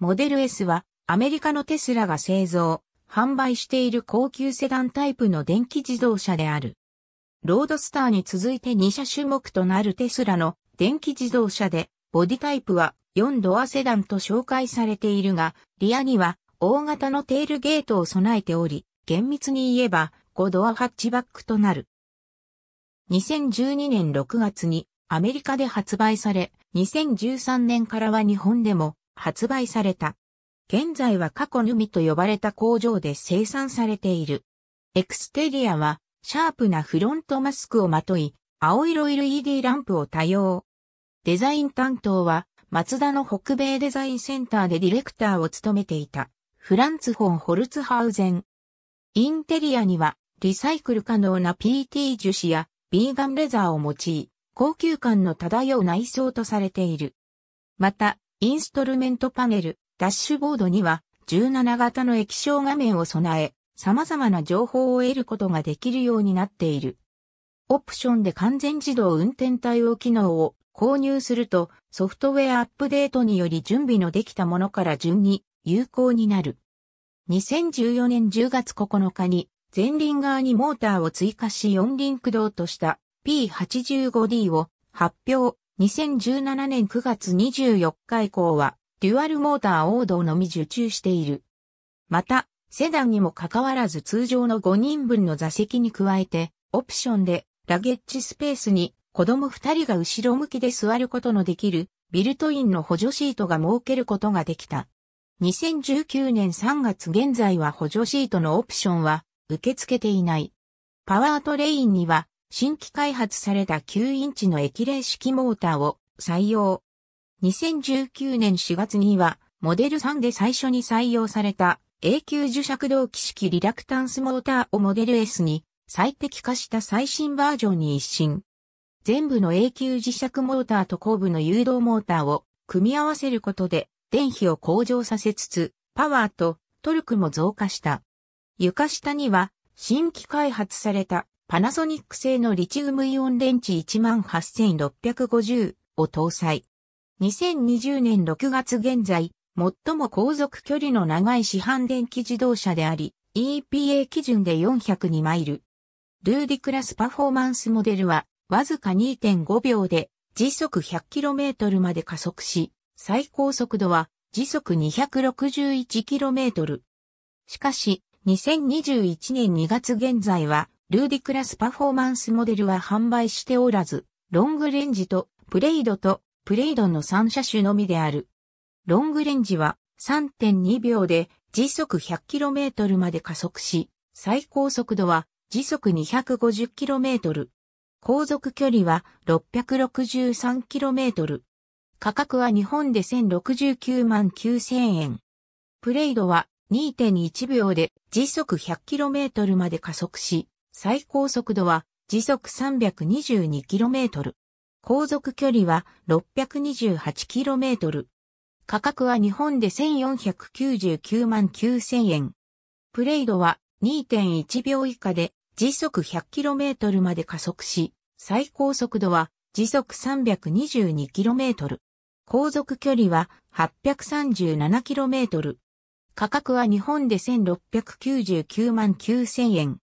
モデル S はアメリカのテスラが製造、販売している高級セダンタイプの電気自動車である。ロードスターに続いて2車種目となるテスラの電気自動車で、ボディタイプは4ドアセダンと紹介されているが、リアには大型のテールゲートを備えており、厳密に言えば5ドアハッチバックとなる。2012年6月にアメリカで発売され、2013年からは日本でも発売された。現在は過去ヌミと呼ばれた工場で生産されている。エクステリアは、シャープなフロントマスクをまとい、青色 LED ランプを多用。デザイン担当は、松田の北米デザインセンターでディレクターを務めていた、フランツ・フォン・ホルツハウゼン。インテリアには、リサイクル可能な PT 樹脂や、ビーガンレザーを用い、高級感の漂う内装とされている。また、インストルメントパネル、ダッシュボードには17型の液晶画面を備え、様々な情報を得ることができるようになっている。オプションで完全自動運転対応機能を購入するとソフトウェアアップデートにより準備のできたものから順に有効になる。2014年10月9日に前輪側にモーターを追加し4輪駆動とした P85D を発表、2017年9月24日以降は、デュアルモーター王道のみ受注している。また、セダンにもかかわらず通常の5人分の座席に加えて、オプションでラゲッジスペースに子供2人が後ろ向きで座ることのできるビルトインの補助シートが設けることができた。2019年3月現在は補助シートのオプションは受け付けていない。パワートレインには新規開発された9インチの液冷式モーターを採用。2019年4月には、モデル3で最初に採用された永久磁石動機式リラクタンスモーターをモデル S に最適化した最新バージョンに一新。全部の永久磁石モーターと後部の誘導モーターを組み合わせることで電費を向上させつつ、パワーとトルクも増加した。床下には新規開発されたパナソニック製のリチウムイオン電池18650を搭載。2020年6月現在、最も航続距離の長い市販電気自動車であり、EPA 基準で402マイル。ルーディクラスパフォーマンスモデルは、わずか2.5秒で時速 100km まで加速し、最高速度は時速 261km。しかし、2021年2月現在は、ルーディクラスパフォーマンスモデルは販売しておらず、ロングレンジとプレイドとプレイドの3車種のみである。ロングレンジは3.2秒で時速 100km まで加速し、最高速度は時速 250km。航続距離は 663km。価格は日本で1069万9000円。プレイドは2.1秒で時速 100km まで加速し、最高速度は時速 322km。航続距離は 628km。価格は日本で1499万9000円。プレイドは2.1秒以下で時速 100km まで加速し、最高速度は時速 322km。航続距離は 837km。価格は日本で1699万9000円。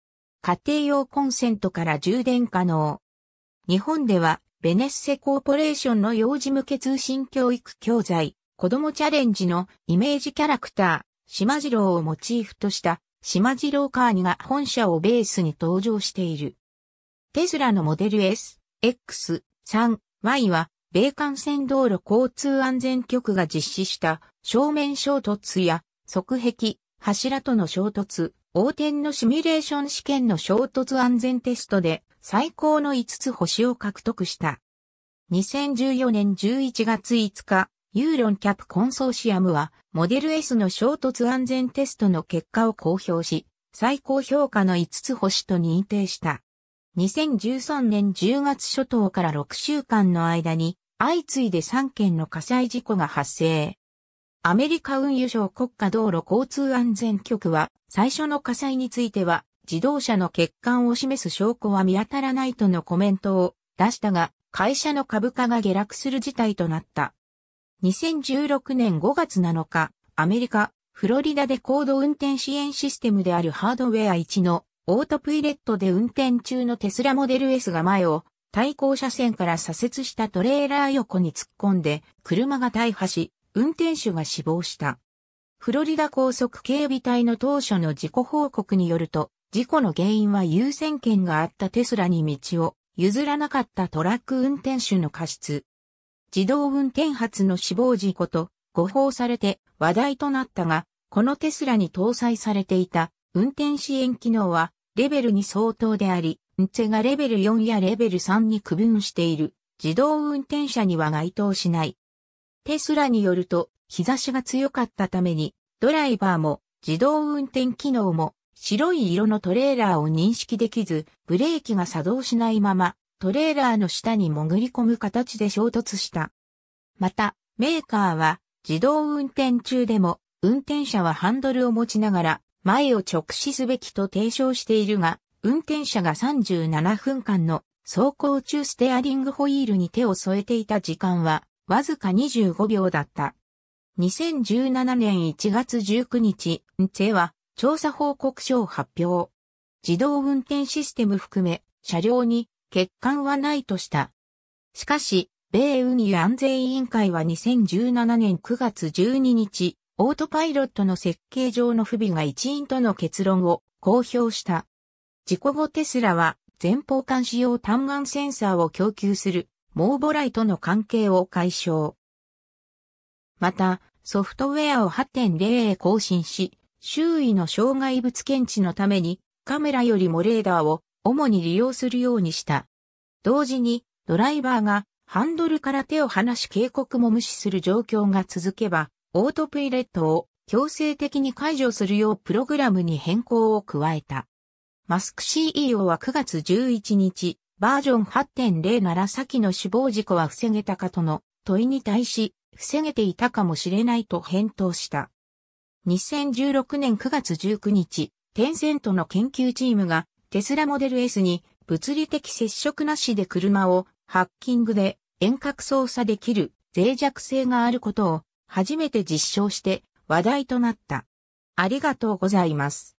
家庭用コンセントから充電可能。日本では、ベネッセコーポレーションの幼児向け通信教育教材、子供チャレンジのイメージキャラクター、島次郎をモチーフとした、島次郎カーニが本社をベースに登場している。テスラのモデル S、X、3、Y は、米幹線道路交通安全局が実施した正面衝突や側壁、柱との衝突、横転のシミュレーション試験の衝突安全テストで最高の5つ星を獲得した。2014年11月5日、ユーロンキャップコンソーシアムは、モデル S の衝突安全テストの結果を公表し、最高評価の5つ星と認定した。2013年10月初頭から6週間の間に、相次いで3件の火災事故が発生。アメリカ運輸省国家道路交通安全局は、最初の火災については、自動車の欠陥を示す証拠は見当たらないとのコメントを出したが、会社の株価が下落する事態となった。2016年5月7日、アメリカ、フロリダで高度運転支援システムであるハードウェア1のオートプイレットで運転中のテスラモデル S が前を対向車線から左折したトレーラー横に突っ込んで車が大破し運転手が死亡した。フロリダ高速警備隊の当初の事故報告によると、事故の原因は優先権があったテスラに道を譲らなかったトラック運転手の過失。自動運転発の死亡事故と誤報されて話題となったが、このテスラに搭載されていた運転支援機能はレベルに相当であり、運転がレベル4やレベル3に区分している自動運転車には該当しない。テスラによると、日差しが強かったために、ドライバーも自動運転機能も白い色のトレーラーを認識できず、ブレーキが作動しないまま、トレーラーの下に潜り込む形で衝突した。また、メーカーは自動運転中でも運転者はハンドルを持ちながら前を直視すべきと提唱しているが、運転者が37分間の走行中ステアリングホイールに手を添えていた時間はわずか25秒だった。2017年1月19日、んツは調査報告書を発表。自動運転システム含め車両に欠陥はないとした。しかし、米運輸安全委員会は2017年9月12日、オートパイロットの設計上の不備が一因との結論を公表した。事故後テスラは前方監視用単眼センサーを供給するモーボライとの関係を解消。また、ソフトウェアを8.0へ更新し、周囲の障害物検知のためにカメラよりもレーダーを主に利用するようにした。同時にドライバーがハンドルから手を離し警告も無視する状況が続けば、オートプイレットを強制的に解除するようプログラムに変更を加えた。マスク CEO は9月11日、バージョン8.0なら先の死亡事故は防げたかとの問いに対し、防げていたかもしれないと返答した。2016年9月19日、テンセントの研究チームがテスラモデル S に物理的接触なしで車をハッキングで遠隔操作できる脆弱性があることを初めて実証して話題となった。ありがとうございます。